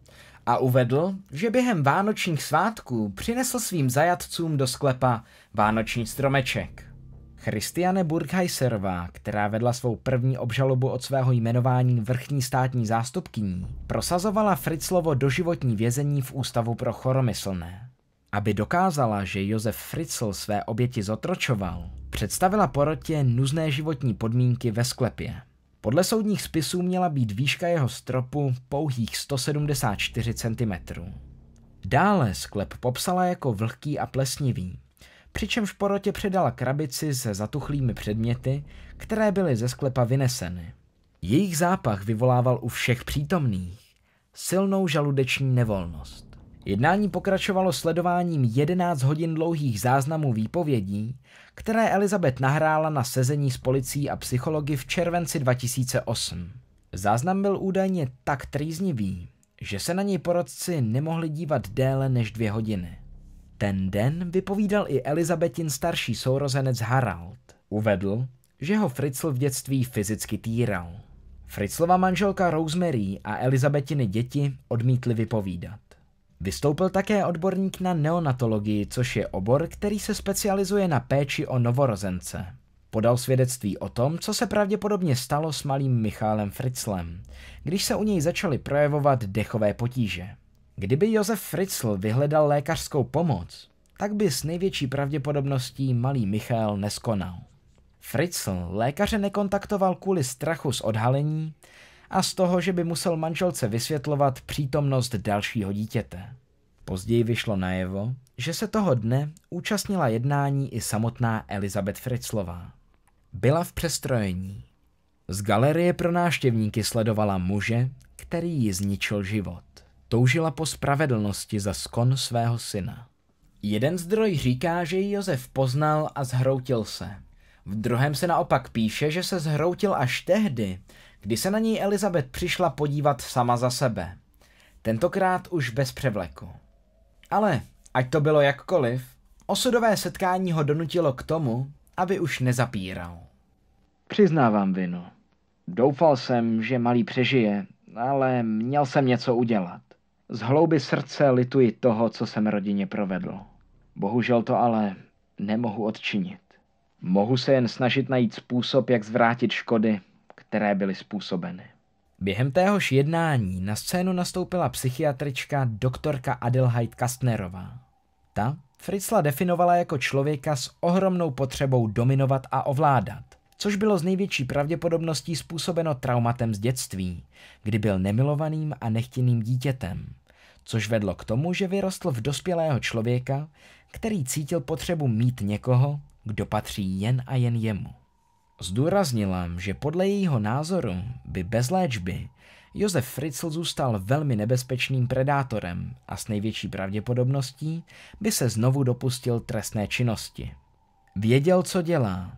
a uvedl, že během vánočních svátků přinesl svým zajatcům do sklepa vánoční stromeček. Christiane Burgheiserová, která vedla svou první obžalobu od svého jmenování vrchní státní zástupkyní, prosazovala Fritzlovo doživotní vězení v Ústavu pro choromyslné. Aby dokázala, že Josef Fritzl své oběti zotročoval, Představila porotě nuzné životní podmínky ve sklepě. Podle soudních spisů měla být výška jeho stropu pouhých 174 cm. Dále sklep popsala jako vlhký a plesnivý, přičemž porotě předala krabici se zatuchlými předměty, které byly ze sklepa vyneseny. Jejich zápach vyvolával u všech přítomných silnou žaludeční nevolnost. Jednání pokračovalo sledováním 11 hodin dlouhých záznamů výpovědí, které Elizabeth nahrála na sezení s policií a psychologi v červenci 2008. Záznam byl údajně tak trýznivý, že se na něj porodci nemohli dívat déle než dvě hodiny. Ten den vypovídal i Elizabetin starší sourozenec Harald. Uvedl, že ho Fritzl v dětství fyzicky týral. Fritzlova manželka Rosemary a Elizabetiny děti odmítly vypovídat. Vystoupil také odborník na neonatologii, což je obor, který se specializuje na péči o novorozence. Podal svědectví o tom, co se pravděpodobně stalo s malým Michálem Fritzlem, když se u něj začaly projevovat dechové potíže. Kdyby Josef Fritzl vyhledal lékařskou pomoc, tak by s největší pravděpodobností malý Michal neskonal. Fritzl lékaře nekontaktoval kvůli strachu z odhalení, a z toho, že by musel manželce vysvětlovat přítomnost dalšího dítěte. Později vyšlo najevo, že se toho dne účastnila jednání i samotná Elizabeth Fritzlová. Byla v přestrojení. Z galerie pro náštěvníky sledovala muže, který ji zničil život. Toužila po spravedlnosti za skon svého syna. Jeden zdroj říká, že ji Josef poznal a zhroutil se. V druhém se naopak píše, že se zhroutil až tehdy, kdy se na ní Elizabeth přišla podívat sama za sebe. Tentokrát už bez převleku. Ale, ať to bylo jakkoliv, osudové setkání ho donutilo k tomu, aby už nezapíral. Přiznávám vinu. Doufal jsem, že malý přežije, ale měl jsem něco udělat. Z hlouby srdce lituji toho, co jsem rodině provedl. Bohužel to ale nemohu odčinit. Mohu se jen snažit najít způsob, jak zvrátit škody, které byly způsobeny. Během téhož jednání na scénu nastoupila psychiatrička doktorka Adelheid Kastnerová. Ta Fritzla definovala jako člověka s ohromnou potřebou dominovat a ovládat, což bylo z největší pravděpodobností způsobeno traumatem z dětství, kdy byl nemilovaným a nechtěným dítětem, což vedlo k tomu, že vyrostl v dospělého člověka, který cítil potřebu mít někoho, kdo patří jen a jen jemu. Zdůraznila, že podle jejího názoru by bez léčby Josef Fritzl zůstal velmi nebezpečným predátorem a s největší pravděpodobností by se znovu dopustil trestné činnosti. Věděl, co dělá.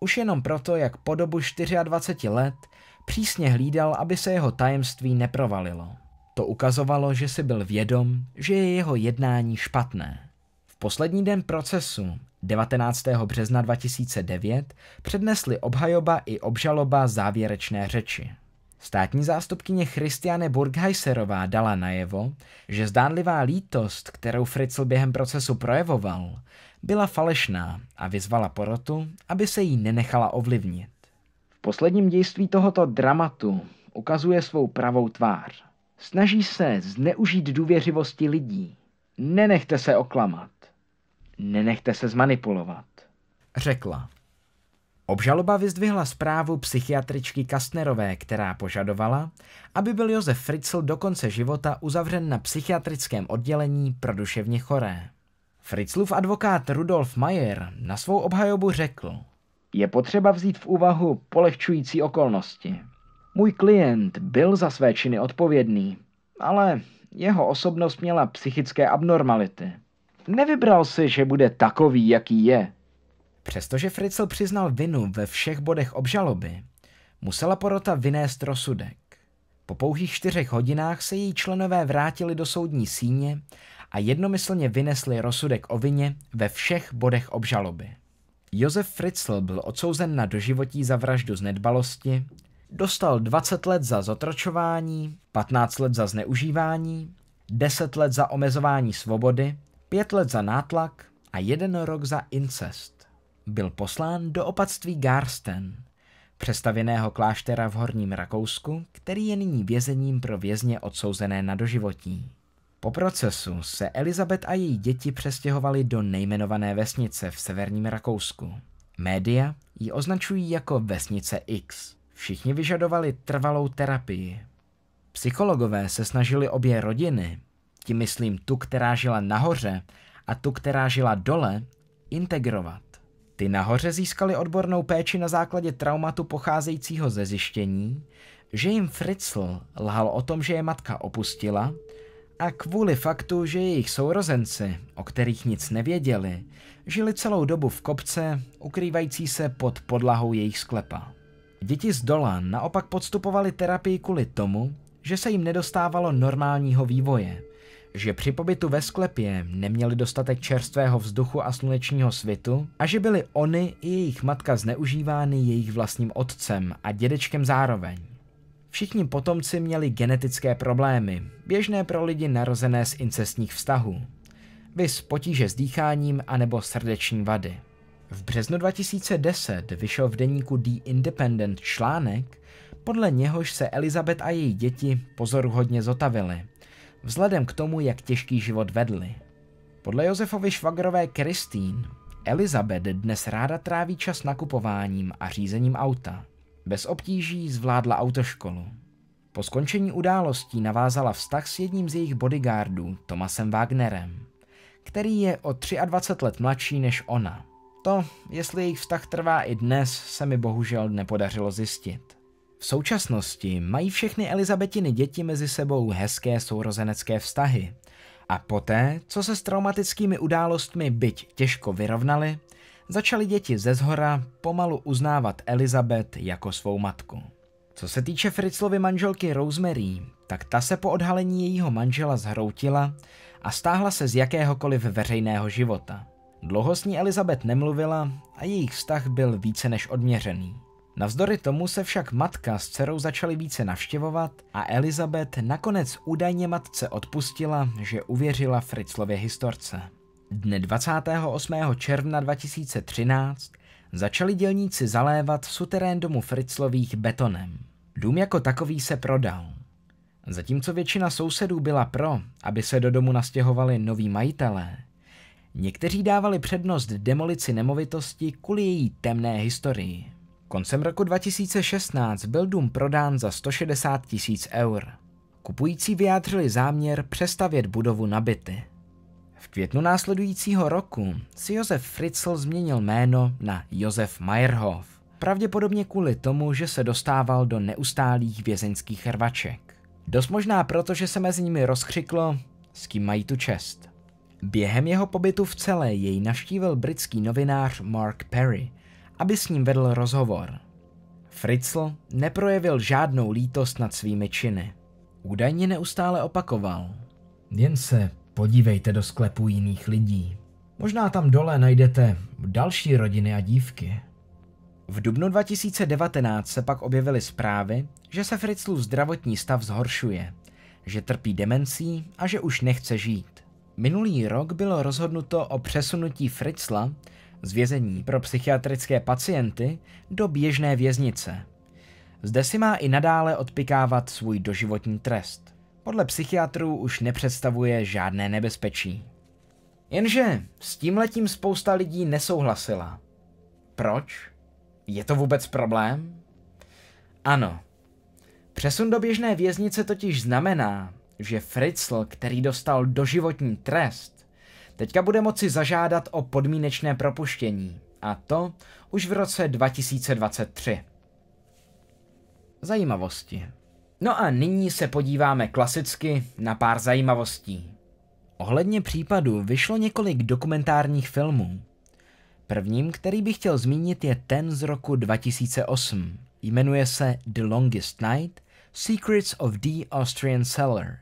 Už jenom proto, jak po dobu 24 let přísně hlídal, aby se jeho tajemství neprovalilo. To ukazovalo, že si byl vědom, že je jeho jednání špatné poslední den procesu 19. března 2009 přednesli obhajoba i obžaloba závěrečné řeči. Státní zástupkyně Christiane Burgheiserová dala najevo, že zdánlivá lítost, kterou Fritzl během procesu projevoval, byla falešná a vyzvala porotu, aby se jí nenechala ovlivnit. V posledním dějství tohoto dramatu ukazuje svou pravou tvář. Snaží se zneužít důvěřivosti lidí. Nenechte se oklamat. Nenechte se zmanipulovat. Řekla. Obžaloba vyzdvihla zprávu psychiatričky Kastnerové, která požadovala, aby byl Josef Fritzl do konce života uzavřen na psychiatrickém oddělení pro duševně choré. Fritzlův advokát Rudolf Mayer na svou obhajobu řekl Je potřeba vzít v úvahu polehčující okolnosti. Můj klient byl za své činy odpovědný, ale jeho osobnost měla psychické abnormality – Nevybral si, že bude takový, jaký je. Přestože Fritzl přiznal vinu ve všech bodech obžaloby, musela porota vynést rozsudek. Po pouhých čtyřech hodinách se její členové vrátili do soudní síně a jednomyslně vynesli rozsudek o vině ve všech bodech obžaloby. Josef Fritzl byl odsouzen na doživotí za vraždu z nedbalosti, dostal 20 let za zotročování, 15 let za zneužívání, 10 let za omezování svobody Pět let za nátlak a jeden rok za incest. Byl poslán do opatství Garsten, přestavěného kláštera v Horním Rakousku, který je nyní vězením pro vězně odsouzené na doživotí. Po procesu se Elizabeth a její děti přestěhovali do nejmenované vesnice v severním Rakousku. Média ji označují jako vesnice X. Všichni vyžadovali trvalou terapii. Psychologové se snažili obě rodiny tím myslím tu, která žila nahoře a tu, která žila dole, integrovat. Ty nahoře získali odbornou péči na základě traumatu pocházejícího ze zjištění, že jim Fritzl lhal o tom, že je matka opustila a kvůli faktu, že jejich sourozenci, o kterých nic nevěděli, žili celou dobu v kopce, ukrývající se pod podlahou jejich sklepa. Děti z dola naopak podstupovali terapii kvůli tomu, že se jim nedostávalo normálního vývoje – že při pobytu ve sklepě neměli dostatek čerstvého vzduchu a slunečního svitu a že byly oni i jejich matka zneužívány jejich vlastním otcem a dědečkem zároveň. Všichni potomci měli genetické problémy, běžné pro lidi narozené z incestních vztahů, vys potíže s dýcháním anebo srdeční vady. V březnu 2010 vyšel v deníku The Independent článek, podle něhož se Elizabeth a její děti pozoruhodně zotavily – vzhledem k tomu, jak těžký život vedli. Podle Josefovy švagrové Kristýn, Elizabeth dnes ráda tráví čas nakupováním a řízením auta. Bez obtíží zvládla autoškolu. Po skončení událostí navázala vztah s jedním z jejich bodyguardů, Tomasem Wagnerem, který je o 23 let mladší než ona. To, jestli jejich vztah trvá i dnes, se mi bohužel nepodařilo zjistit. V současnosti mají všechny Elizabetiny děti mezi sebou hezké sourozenecké vztahy. A poté, co se s traumatickými událostmi byť těžko vyrovnali, začaly děti ze zhora pomalu uznávat Elizabeth jako svou matku. Co se týče Fritzlovy manželky Rosemary, tak ta se po odhalení jejího manžela zhroutila a stáhla se z jakéhokoliv veřejného života. Dlouho s ní Elizabeth nemluvila a jejich vztah byl více než odměřený. Navzdory tomu se však matka s dcerou začaly více navštěvovat a Elizabeth nakonec údajně matce odpustila, že uvěřila Fritzlově historce. Dne 28. června 2013 začali dělníci zalévat suterén domu Fritzlových betonem. Dům jako takový se prodal. Zatímco většina sousedů byla pro, aby se do domu nastěhovali noví majitelé, někteří dávali přednost demolici nemovitosti kvůli její temné historii. Koncem roku 2016 byl dům prodán za 160 tisíc eur. Kupující vyjádřili záměr přestavět budovu na byty. V květnu následujícího roku si Josef Fritzl změnil jméno na Josef Meyerhoff, pravděpodobně kvůli tomu, že se dostával do neustálých vězeňských hrvaček. Dost možná proto, že se mezi nimi rozkřiklo, s kým mají tu čest. Během jeho pobytu v celé jej naštívil britský novinář Mark Perry, aby s ním vedl rozhovor. Fritzl neprojevil žádnou lítost nad svými činy. Údajně neustále opakoval. Jen se podívejte do sklepu jiných lidí. Možná tam dole najdete další rodiny a dívky. V dubnu 2019 se pak objevily zprávy, že se Fritzlův zdravotní stav zhoršuje, že trpí demencí a že už nechce žít. Minulý rok bylo rozhodnuto o přesunutí Fritzla z vězení pro psychiatrické pacienty do běžné věznice. Zde si má i nadále odpikávat svůj doživotní trest. Podle psychiatrů už nepředstavuje žádné nebezpečí. Jenže s tím letím spousta lidí nesouhlasila. Proč? Je to vůbec problém? Ano. Přesun do běžné věznice totiž znamená, že Fritzl, který dostal doživotní trest, Teďka bude moci zažádat o podmínečné propuštění, a to už v roce 2023. Zajímavosti. No a nyní se podíváme klasicky na pár zajímavostí. Ohledně případu vyšlo několik dokumentárních filmů. Prvním, který bych chtěl zmínit, je ten z roku 2008. Jmenuje se The Longest Night – Secrets of the Austrian Cellar,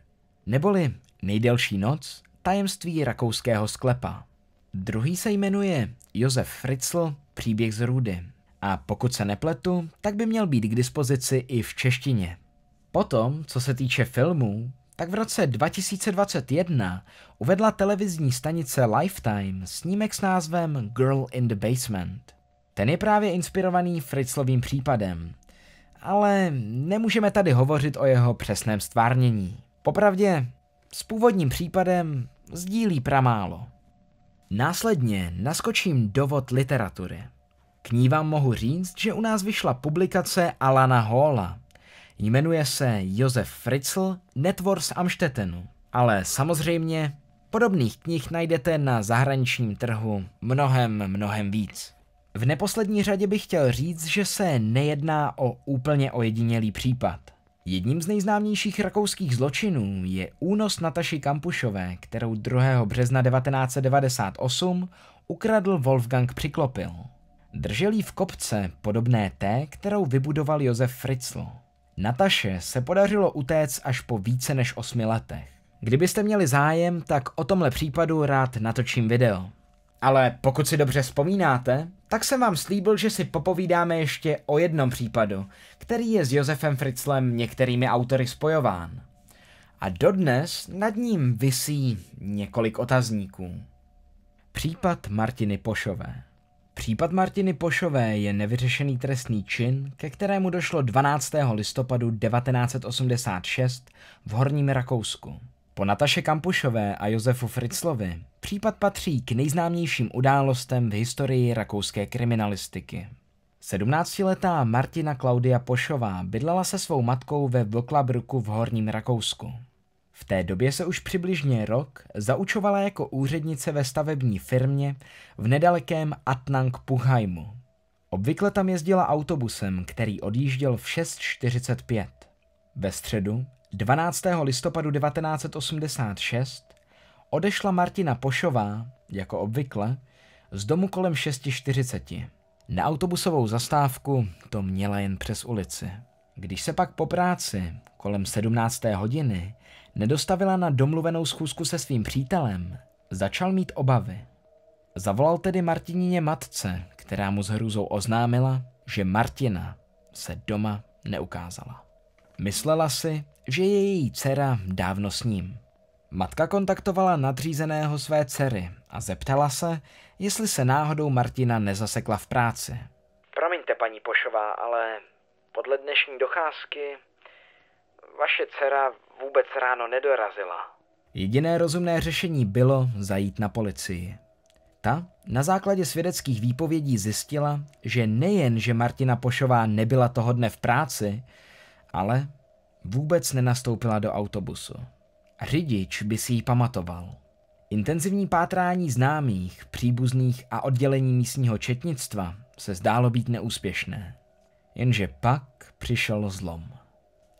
neboli Nejdelší noc Tajemství rakouského sklepa. Druhý se jmenuje Josef Fritzl, Příběh z Rudy. A pokud se nepletu, tak by měl být k dispozici i v češtině. Potom, co se týče filmů, tak v roce 2021 uvedla televizní stanice Lifetime snímek s názvem Girl in the Basement. Ten je právě inspirovaný Fritzlovým případem, ale nemůžeme tady hovořit o jeho přesném stvárnění. Popravdě, s původním případem sdílí pramálo. Následně naskočím do vod literatury. K ní vám mohu říct, že u nás vyšla publikace Alana Hola. Jmenuje se Josef Fritzl, Netvor z Amštetenu. Ale samozřejmě podobných knih najdete na zahraničním trhu mnohem, mnohem víc. V neposlední řadě bych chtěl říct, že se nejedná o úplně ojedinělý případ. Jedním z nejznámějších rakouských zločinů je únos Nataši Kampušové, kterou 2. března 1998 ukradl Wolfgang Přiklopil. Drželí v kopce podobné té, kterou vybudoval Josef Fritzl. Nataše se podařilo utéct až po více než osmi letech. Kdybyste měli zájem, tak o tomhle případu rád natočím video. Ale pokud si dobře vzpomínáte, tak jsem vám slíbil, že si popovídáme ještě o jednom případu, který je s Josefem Fritzlem některými autory spojován. A dodnes nad ním visí několik otazníků. Případ Martiny Pošové Případ Martiny Pošové je nevyřešený trestný čin, ke kterému došlo 12. listopadu 1986 v Horním Rakousku. Po Nataše Kampušové a Josefu Fritzlovi případ patří k nejznámějším událostem v historii rakouské kriminalistiky. 17-letá Martina Klaudia Pošová bydlela se svou matkou ve Vlklabruku v Horním Rakousku. V té době se už přibližně rok zaučovala jako úřednice ve stavební firmě v nedalekém Atnang Puhajmu. Obvykle tam jezdila autobusem, který odjížděl v 6.45. Ve středu, 12. listopadu 1986 odešla Martina Pošová, jako obvykle, z domu kolem 6.40. Na autobusovou zastávku to měla jen přes ulici. Když se pak po práci kolem 17. hodiny nedostavila na domluvenou schůzku se svým přítelem, začal mít obavy. Zavolal tedy Martinině matce, která mu s hrůzou oznámila, že Martina se doma neukázala. Myslela si, že je její dcera dávno s ním. Matka kontaktovala nadřízeného své dcery a zeptala se, jestli se náhodou Martina nezasekla v práci. Promiňte, paní Pošová, ale podle dnešní docházky vaše dcera vůbec ráno nedorazila. Jediné rozumné řešení bylo zajít na policii. Ta na základě svědeckých výpovědí zjistila, že nejen, že Martina Pošová nebyla toho dne v práci, ale vůbec nenastoupila do autobusu. Řidič by si ji pamatoval. Intenzivní pátrání známých, příbuzných a oddělení místního četnictva se zdálo být neúspěšné. Jenže pak přišel zlom.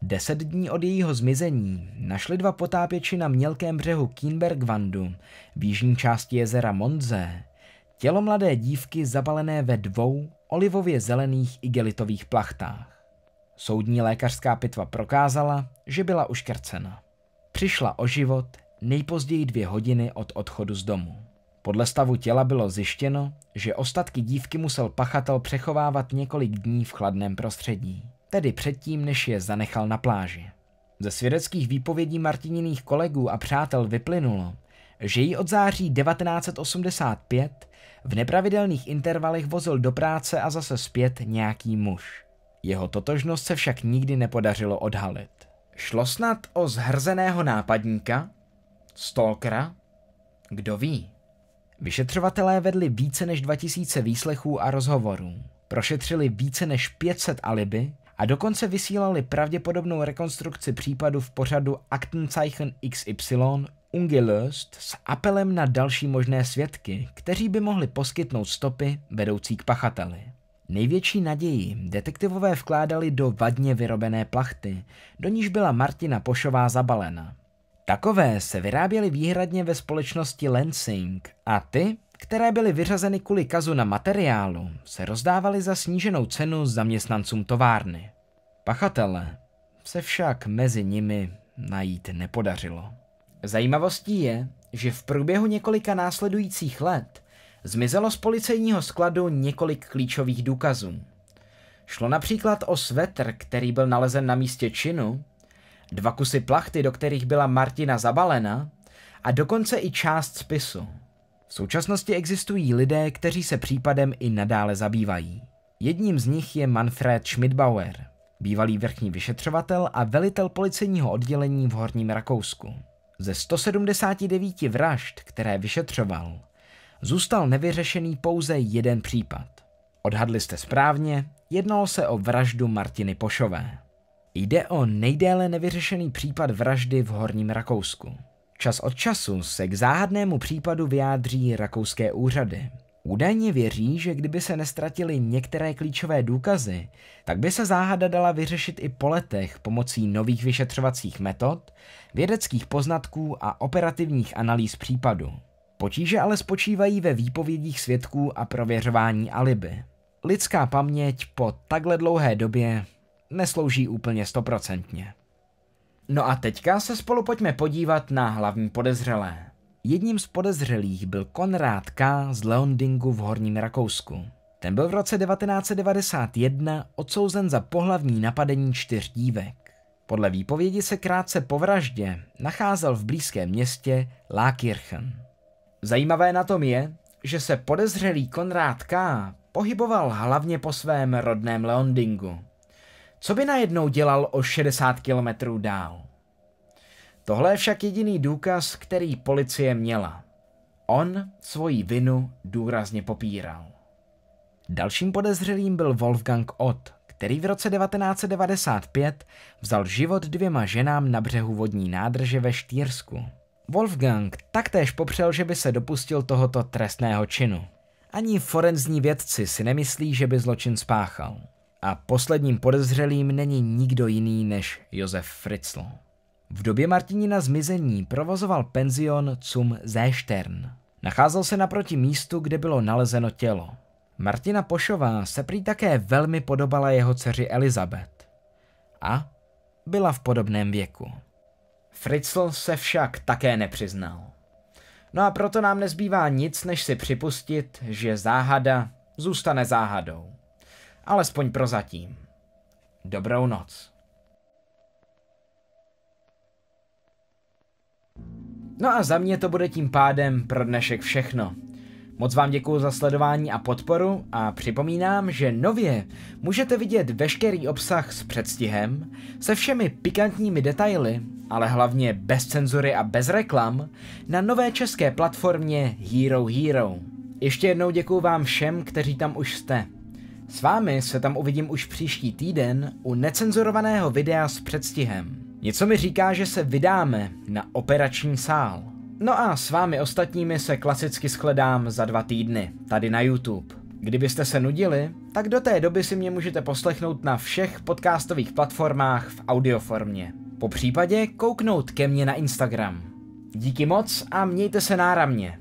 Deset dní od jejího zmizení našli dva potápěči na mělkém břehu Kínbergvandu v jižní části jezera Monze tělo mladé dívky zabalené ve dvou olivově zelených igelitových plachtách. Soudní lékařská pitva prokázala, že byla uškrcena. Přišla o život nejpozději dvě hodiny od odchodu z domu. Podle stavu těla bylo zjištěno, že ostatky dívky musel pachatel přechovávat několik dní v chladném prostředí, tedy předtím, než je zanechal na pláži. Ze svědeckých výpovědí Martininých kolegů a přátel vyplynulo, že ji od září 1985 v nepravidelných intervalech vozil do práce a zase zpět nějaký muž. Jeho totožnost se však nikdy nepodařilo odhalit. Šlo snad o zhrzeného nápadníka? Stalkera? Kdo ví? Vyšetřovatelé vedli více než 2000 výslechů a rozhovorů. Prošetřili více než 500 alibi a dokonce vysílali pravděpodobnou rekonstrukci případu v pořadu Aktenzeichen XY Ungelöst s apelem na další možné svědky, kteří by mohli poskytnout stopy vedoucí k pachateli. Největší naději detektivové vkládali do vadně vyrobené plachty, do níž byla Martina Pošová zabalena. Takové se vyráběly výhradně ve společnosti Lansing a ty, které byly vyřazeny kvůli kazu na materiálu, se rozdávaly za sníženou cenu zaměstnancům továrny. Pachatele se však mezi nimi najít nepodařilo. Zajímavostí je, že v průběhu několika následujících let Zmizelo z policejního skladu několik klíčových důkazů. Šlo například o svetr, který byl nalezen na místě činu, dva kusy plachty, do kterých byla Martina zabalena, a dokonce i část spisu. V současnosti existují lidé, kteří se případem i nadále zabývají. Jedním z nich je Manfred Schmidbauer, bývalý vrchní vyšetřovatel a velitel policejního oddělení v Horním Rakousku. Ze 179 vražd, které vyšetřoval, zůstal nevyřešený pouze jeden případ. Odhadli jste správně, jednalo se o vraždu Martiny Pošové. Jde o nejdéle nevyřešený případ vraždy v Horním Rakousku. Čas od času se k záhadnému případu vyjádří rakouské úřady. Údajně věří, že kdyby se nestratily některé klíčové důkazy, tak by se záhada dala vyřešit i po letech pomocí nových vyšetřovacích metod, vědeckých poznatků a operativních analýz případu. Potíže ale spočívají ve výpovědích svědků a prověřování alibi. Lidská paměť po takhle dlouhé době neslouží úplně stoprocentně. No a teďka se spolu pojďme podívat na hlavní podezřelé. Jedním z podezřelých byl Konrád K. z Leondingu v Horním Rakousku. Ten byl v roce 1991 odsouzen za pohlavní napadení čtyř dívek. Podle výpovědi se krátce po vraždě nacházel v blízkém městě Lákirchen. Zajímavé na tom je, že se podezřelý Konrád K. pohyboval hlavně po svém rodném Leondingu. Co by najednou dělal o 60 kilometrů dál? Tohle je však jediný důkaz, který policie měla. On svoji vinu důrazně popíral. Dalším podezřelým byl Wolfgang Ott, který v roce 1995 vzal život dvěma ženám na břehu vodní nádrže ve Štýrsku. Wolfgang taktéž popřel, že by se dopustil tohoto trestného činu. Ani forenzní vědci si nemyslí, že by zločin spáchal. A posledním podezřelým není nikdo jiný než Josef Fritzl. V době Martinina zmizení provozoval penzion Zum Zéštern. Nacházel se naproti místu, kde bylo nalezeno tělo. Martina Pošová se prý také velmi podobala jeho dceři Elizabeth. A byla v podobném věku. Fritzl se však také nepřiznal. No a proto nám nezbývá nic, než si připustit, že záhada zůstane záhadou. Alespoň prozatím. Dobrou noc. No a za mě to bude tím pádem pro dnešek všechno. Moc vám děkuji za sledování a podporu a připomínám, že nově můžete vidět veškerý obsah s předstihem, se všemi pikantními detaily, ale hlavně bez cenzury a bez reklam, na nové české platformě Hero Hero. Ještě jednou děkuji vám všem, kteří tam už jste. S vámi se tam uvidím už příští týden u necenzurovaného videa s předstihem. Něco mi říká, že se vydáme na operační sál. No a s vámi ostatními se klasicky shledám za dva týdny, tady na YouTube. Kdybyste se nudili, tak do té doby si mě můžete poslechnout na všech podcastových platformách v audioformě. Po případě kouknout ke mně na Instagram. Díky moc a mějte se náramně.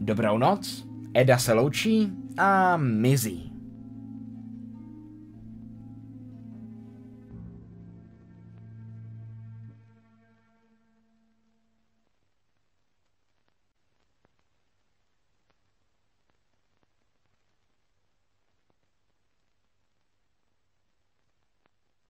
Dobrou noc, Eda se loučí a mizí.